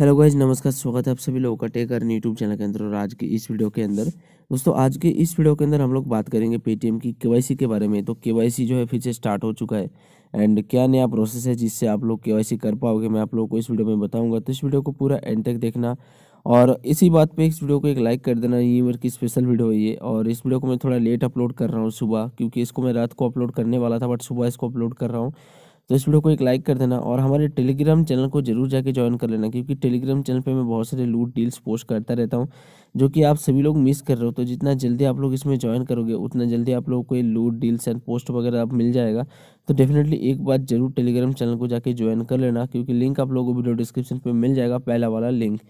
hello guys नमस्कार स्वागत है आप सभी लोगों का टेक अर्न यूट्यूब चैनल के अंदर और आज की इस वीडियो के अंदर दोस्तों आज के इस वीडियो के अंदर हम लोग बात करेंगे पेटीएम की केवाईसी के बारे में तो केवाईसी जो है फिर से स्टार्ट हो चुका है एंड क्या नया प्रोसेस है जिससे आप लोग के कर पाओगे मैं आप लोगों को इस वीडियो में बताऊँगा तो इस वीडियो को पूरा एंड तक देखना और इसी बात पर इस वीडियो को एक लाइक कर देना ये मेरे की स्पेशल वीडियो है ये और इस वीडियो को मैं थोड़ा लेट अपलोड कर रहा हूँ सुबह क्योंकि इसको मैं रात को अपलोड करने वाला था बट सुबह इसको अपलोड कर रहा हूँ तो इस वीडियो को एक लाइक कर देना और हमारे टेलीग्राम चैनल को जरूर जाके ज्वाइन कर लेना क्योंकि टेलीग्राम चैनल पर मैं बहुत सारे लूट डील्स पोस्ट करता रहता हूँ जो कि आप सभी लोग मिस कर रहे हो तो जितना जल्दी आप लोग इसमें ज्वाइन करोगे उतना जल्दी आप लोगों को ये लूट डील्स एंड पोस्ट वगैरह आप मिल जाएगा तो डेफिनेटली एक बार जरूर टेलीग्राम चैनल को जाके ज्वाइन कर लेना क्योंकि लिंक आप लोगों को वीडियो डिस्क्रिप्शन पर मिल जाएगा पहला वाला लिंक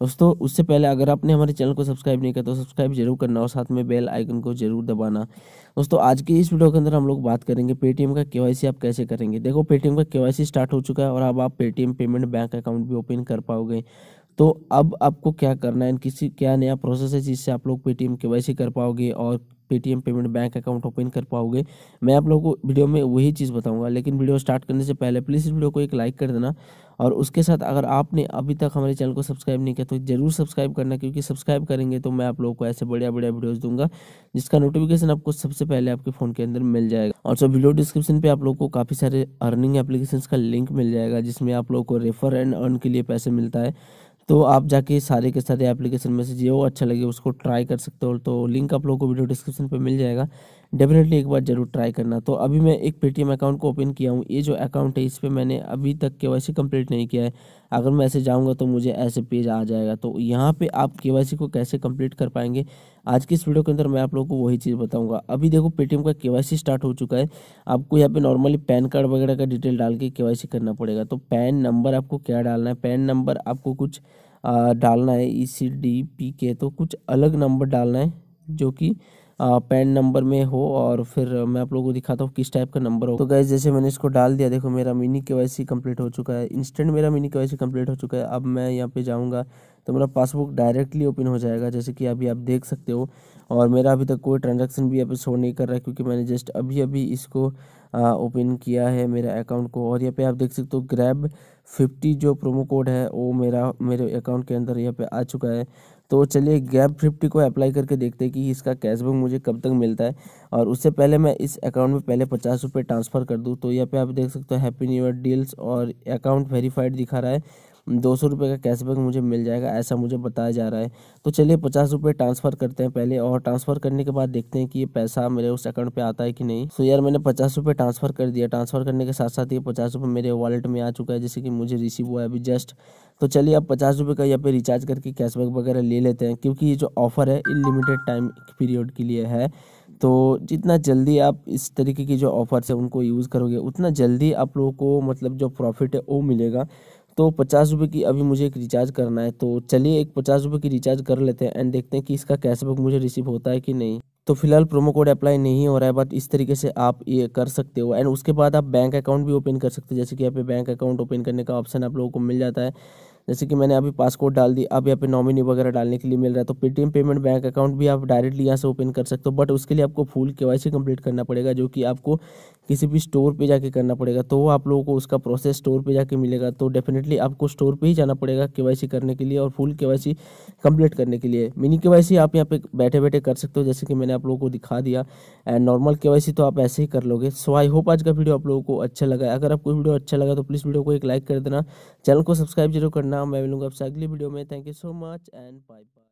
दोस्तों उससे पहले अगर आपने हमारे चैनल को सब्सक्राइब नहीं किया तो सब्सक्राइब जरूर करना और साथ में बेल आइकन को जरूर दबाना दोस्तों आज की इस वीडियो के अंदर हम लोग बात करेंगे पेटीएम का के आप कैसे करेंगे देखो पेटीएम का के स्टार्ट हो चुका है और अब आप पेटीएम पेमेंट बैंक अकाउंट भी ओपन कर पाओगे तो अब आपको क्या करना है किसी क्या नया प्रोसेस है जिससे आप लोग पेटीएम के वैसे कर पाओगे और Paytm payment bank account open कर पाओगे मैं आप लोगों को वीडियो में वही चीज़ बताऊंगा लेकिन वीडियो स्टार्ट करने से पहले प्लीज़ इस वीडियो को एक लाइक कर देना और उसके साथ अगर आपने अभी तक हमारे चैनल को सब्सक्राइब नहीं किया तो जरूर सब्सक्राइब करना क्योंकि सब्सक्राइब करेंगे तो मैं आप लोगों को ऐसे बढ़िया बढ़िया वीडियोज़ दूंगा जिसका नोटिफिकेशन आपको सबसे पहले आपके फ़ोन के अंदर मिल जाएगा और सो वीडियो डिस्क्रिप्शन पर आप लोग को काफ़ी सारे अर्निंग एप्लीकेशन का लिंक मिल जाएगा जिसमें आप लोग को रेफर एंड अर्न के लिए पैसे मिलता है तो आप जाके सारे के सारे एप्लीकेशन में से जो अच्छा लगे उसको ट्राई कर सकते हो तो लिंक आप लोगों को वीडियो डिस्क्रिप्शन पर मिल जाएगा डेफिनेटली एक बार ज़रूर ट्राई करना तो अभी मैं एक पेटीएम अकाउंट को ओपन किया हूँ ये जो अकाउंट है इस पर मैंने अभी तक के वाई कम्प्लीट नहीं किया है अगर मैं ऐसे जाऊँगा तो मुझे ऐसे पेज आ जाएगा तो यहाँ पर आप के को कैसे कम्प्लीट कर पाएंगे आज की इस वीडियो के अंदर मैं आप लोगों को वही चीज़ बताऊंगा अभी देखो पेटीएम का केवाईसी स्टार्ट हो चुका है आपको यहाँ पे नॉर्मली पैन कार्ड वगैरह का डिटेल डाल के केवाईसी करना पड़ेगा तो पैन नंबर आपको क्या डालना है पैन नंबर आपको कुछ आ, डालना है ई सी डी पी के तो कुछ अलग नंबर डालना है जो कि पैन नंबर में हो और फिर मैं आप लोगों को दिखाता हूँ किस टाइप का नंबर हो तो गैस जैसे मैंने इसको डाल दिया देखो मेरा मिनी के कंप्लीट हो चुका है इंस्टेंट मेरा मिनी के कंप्लीट हो चुका है अब मैं यहाँ पे जाऊँगा तो मेरा पासबुक डायरेक्टली ओपन हो जाएगा जैसे कि अभी आप देख सकते हो और मेरा अभी तक कोई ट्रांजेक्शन भी यहाँ पर शो नहीं कर रहा है क्योंकि मैंने जस्ट अभी अभी इसको ओपन किया है मेरा अकाउंट को और यहाँ पे आप देख सकते हो ग्रैब फिफ्टी जो प्रोमो कोड है वो मेरा मेरे अकाउंट के अंदर यहाँ पे आ चुका है तो चलिए ग्रैब फिफ्टी को अप्लाई करके देखते हैं कि इसका कैशबैक मुझे कब तक मिलता है और उससे पहले मैं इस अकाउंट में पहले पचास रुपये ट्रांसफ़र कर दूँ तो यहाँ पर आप देख सकते हो हैप्पी न्यू ईयर डील्स और अकाउंट वेरीफाइड दिखा रहा है दो सौ रुपये का कैशबैक मुझे मिल जाएगा ऐसा मुझे बताया जा रहा है तो चलिए पचास रुपये ट्रांसफ़र करते हैं पहले और ट्रांसफ़र करने के बाद देखते हैं कि ये पैसा मेरे उस अकाउंट पर आता है कि नहीं सो यार मैंने पचास रुपये ट्रांसफ़र कर दिया ट्रांसफ़र करने के साथ साथ ये पचास रुपये मेरे वॉलेट में आ चुका है जैसे कि मुझे रिसीव हुआ है अभी जस्ट तो चलिए आप पचास रुपये का यहाँ पे रिचार्ज करके कैशबैक वगैरह ले लेते हैं क्योंकि ये जो ऑफ़र है इनलिमिटेड टाइम पीरियड के लिए है तो जितना जल्दी आप इस तरीके की जो ऑफ़र्स है उनको यूज़ करोगे उतना जल्दी आप लोगों को मतलब जो प्रॉफिट है वो मिलेगा तो पचास रुपये की अभी मुझे एक रिचार्ज करना है तो चलिए एक पचास रुपये की रिचार्ज कर लेते हैं एंड देखते हैं कि इसका कैशबैक मुझे रिसीव होता है कि नहीं तो फिलहाल प्रोमो कोड अप्लाई नहीं हो रहा है बट इस तरीके से आप ये कर सकते हो एंड उसके बाद आप बैंक अकाउंट भी ओपन कर सकते हो जैसे कि यहाँ पे बैंक अकाउंट ओपन करने का ऑप्शन आप लोगों को मिल जाता है जैसे कि मैंने अभी पासपोर्ट डाल दी अब यहाँ पे नॉमिनी वगैरह डालने के लिए मिल रहा है तो पेटीएम पेमेंट बैंक अकाउंट भी आप डायरेक्टली यहाँ से ओपन कर सकते हो बट उसके लिए आपको फुल के वाई कंप्लीट करना पड़ेगा जो कि आपको किसी भी स्टोर पर जाके करना पड़ेगा तो आप लोगों को उसका प्रोसेस स्टोर पर जाके मिलेगा तो डेफिनेटली आपको स्टोर पर ही जाना पड़ेगा के करने के लिए और फुल के वाई करने के लिए मिनी के आप यहाँ पे बैठे बैठे कर सकते हो जैसे कि मैंने आप लोगों को दिखा दिया एंड नॉर्मल के तो आप ऐसे ही कर लोगे सो आई होप आज का वीडियो आप लोगों को अच्छा लगा अगर आपको वीडियो अच्छा लगा तो प्लीज़ वीडियो को एक लाइक कर देना चैनल को सब्सक्राइब जरूर करना नाम मैं मिलूंगा आपसे अगली वीडियो में thank you so much and bye bye